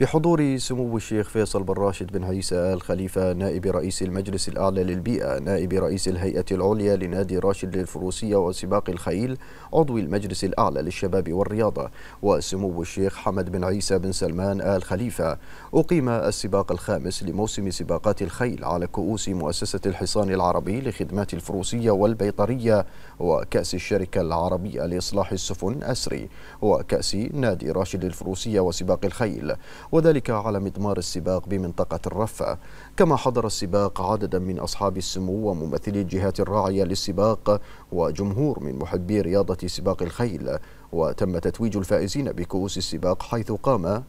بحضور سمو الشيخ فيصل بن راشد بن عيسى آل خليفة نائب رئيس المجلس الأعلى للبيئة نائب رئيس الهيئة العليا لنادي راشد للفروسية وسباق الخيل عضو المجلس الأعلى للشباب والرياضة وسمو الشيخ حمد بن عيسى بن سلمان آل خليفة أقيم السباق الخامس لموسم سباقات الخيل على كؤوس مؤسسة الحصان العربي لخدمات الفروسية والبيطرية وكأس الشركة العربية لإصلاح السفن أسري وكأس نادي راشد للفروسية وسباق الخيل وذلك على مضمار السباق بمنطقة الرفة كما حضر السباق عددا من أصحاب السمو وممثلي الجهات الراعية للسباق وجمهور من محبي رياضة سباق الخيل وتم تتويج الفائزين بكؤوس السباق حيث قام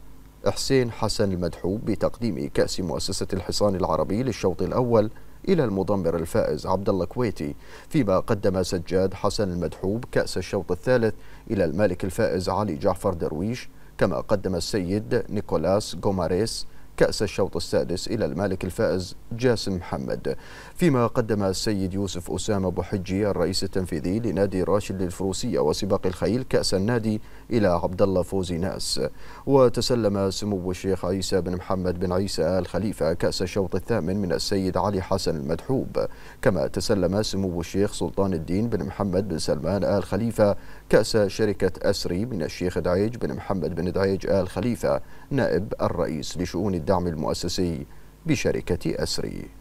حسين حسن المدحوب بتقديم كأس مؤسسة الحصان العربي للشوط الأول إلى المضمر الفائز عبد الله كويتي فيما قدم سجاد حسن المدحوب كأس الشوط الثالث إلى المالك الفائز علي جعفر درويش كما قدم السيد نيكولاس غوماريس كأس الشوط السادس إلى المالك الفائز جاسم محمد فيما قدم السيد يوسف أسامة بحجي الرئيس التنفيذي لنادي راشد للفروسية وسباق الخيل كأس النادي إلى عبد الله فوزي ناس وتسلم سمو الشيخ عيسى بن محمد بن عيسى آل خليفة كأس الشوط الثامن من السيد علي حسن المدحوب كما تسلم سمو الشيخ سلطان الدين بن محمد بن سلمان آل خليفة كأس شركة أسري من الشيخ دعيج بن محمد بن دعيج آل خليفة نائب الرئيس لشؤون الدعم المؤسسي بشركة أسري